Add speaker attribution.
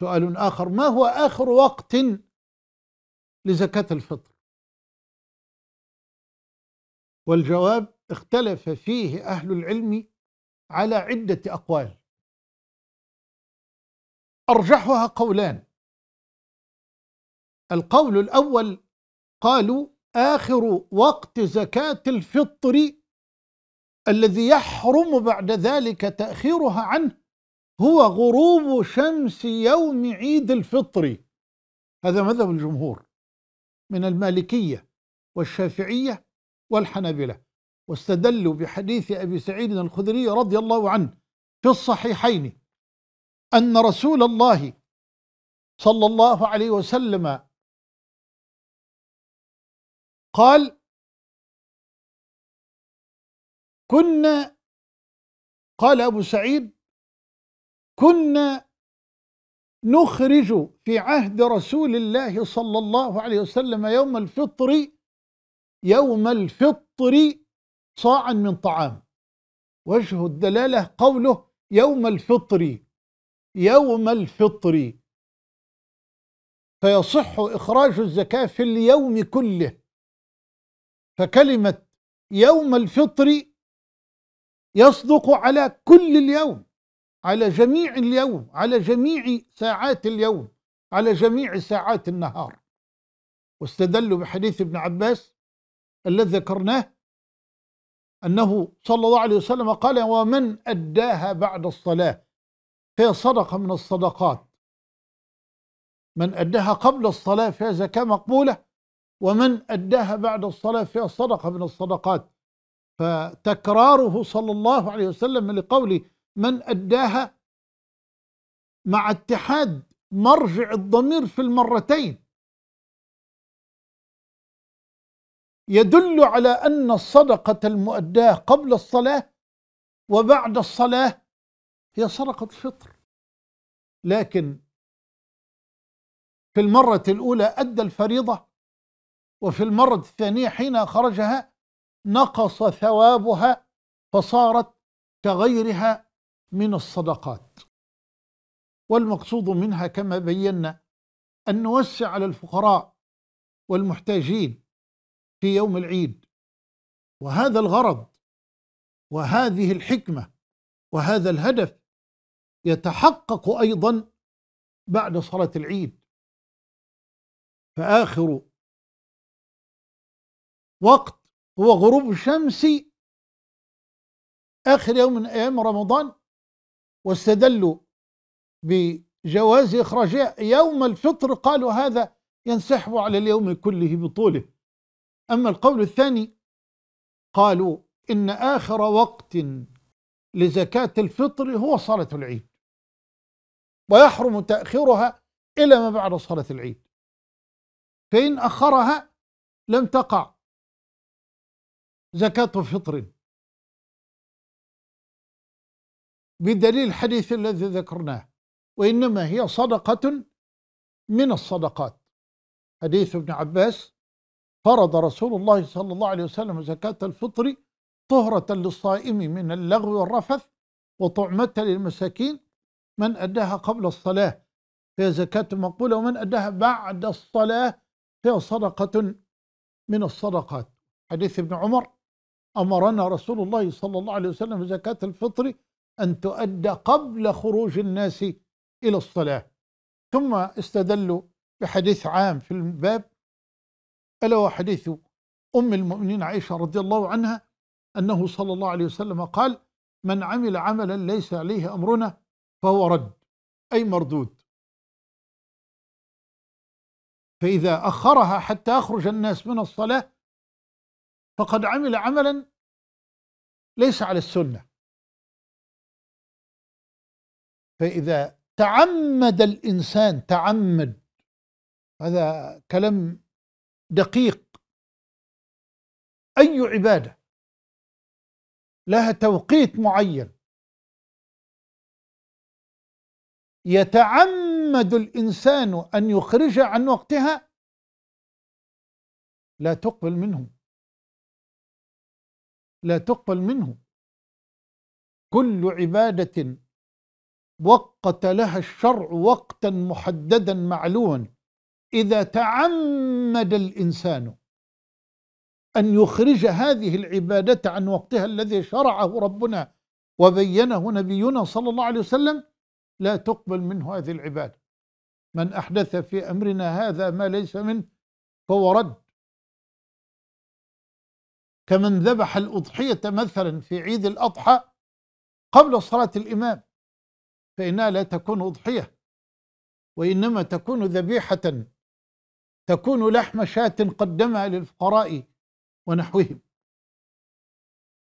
Speaker 1: سؤال آخر ما هو آخر وقت لزكاة الفطر
Speaker 2: والجواب اختلف فيه أهل العلم على عدة أقوال أرجحها قولان القول الأول قالوا
Speaker 1: آخر وقت زكاة الفطر الذي يحرم بعد ذلك تأخيرها عنه هو غروب شمس يوم عيد الفطر هذا مذهب الجمهور من المالكية والشافعية والحنابلة واستدلوا بحديث أبي سعيد الخدري رضي الله عنه في الصحيحين أن رسول الله
Speaker 2: صلى الله عليه وسلم قال كنا قال أبو سعيد كنا
Speaker 1: نخرج في عهد رسول الله صلى الله عليه وسلم يوم الفطر يوم الفطر صاعا من طعام وجه الدلاله قوله يوم الفطر يوم الفطر
Speaker 2: فيصح اخراج الزكاه في اليوم كله فكلمه يوم الفطر
Speaker 1: يصدق على كل اليوم على جميع اليوم على جميع ساعات اليوم على جميع ساعات النهار واستدلوا بحديث ابن عباس الذي ذكرناه أنه صلى الله عليه وسلم قال ومن أداها بعد الصلاة فهي صدقة من الصدقات من أداها قبل الصلاة فهي زكاة مقبولة ومن أداها بعد الصلاة فهي صدقة من الصدقات فتكراره صلى الله عليه وسلم لقوله من أداها مع اتحاد مرجع الضمير في المرتين يدل على أن الصدقة المؤداة قبل الصلاة وبعد الصلاة هي صدقة فطر لكن في المرة الأولى أدى الفريضة وفي المرة الثانية حين خرجها نقص ثوابها فصارت كغيرها من الصدقات والمقصود منها كما بينا أن نوسع على الفقراء والمحتاجين في يوم العيد وهذا الغرض وهذه
Speaker 2: الحكمة وهذا الهدف يتحقق أيضا بعد صلاة العيد فآخر وقت هو غروب الشمس آخر
Speaker 1: يوم من أيام رمضان واستدلوا بجواز إخراج يوم الفطر قالوا هذا ينسحب على اليوم كله بطوله أما القول الثاني قالوا إن آخر وقت لزكاة الفطر هو صلاة العيد ويحرم تأخيرها
Speaker 2: إلى ما بعد صلاة العيد فإن أخرها لم تقع زكاة فطر بدليل الحديث الذي ذكرناه وإنما هي
Speaker 1: صدقة من الصدقات حديث ابن عباس فرض رسول الله صلى الله عليه وسلم زكاة الفطر طهرة للصائم من اللغو والرفث وطعمة للمساكين من أداها قبل الصلاة فهي زكاة مقبولة ومن أداها بعد الصلاة فهي صدقة من الصدقات حديث ابن عمر أمرنا رسول الله صلى الله عليه وسلم زكاة الفطر أن تؤدى قبل خروج الناس إلى الصلاة ثم استدلوا بحديث عام في الباب ألا وحديث أم المؤمنين عائشة رضي الله عنها أنه صلى الله عليه وسلم قال من عمل عملا ليس عليه أمرنا فهو رد أي مردود
Speaker 2: فإذا أخرها حتى يخرج الناس من الصلاة فقد عمل عملا ليس على السنة فإذا تعمد الإنسان تعمد هذا كلام دقيق أي عبادة لها توقيت معين يتعمد الإنسان أن يخرج عن وقتها لا تقبل منه لا تقبل منه كل عبادة وقت لها الشرع وقتا
Speaker 1: محددا معلوما إذا تعمد الإنسان أن يخرج هذه العبادة عن وقتها الذي شرعه ربنا وبينه نبينا صلى الله عليه وسلم لا تقبل منه هذه العبادة من أحدث في أمرنا هذا ما ليس منه فهو رد كمن ذبح الأضحية مثلا في عيد الأضحى قبل صلاة الإمام فإنها لا تكون أضحية
Speaker 2: وإنما تكون ذبيحة تكون لحم شاة قدمها للفقراء ونحوهم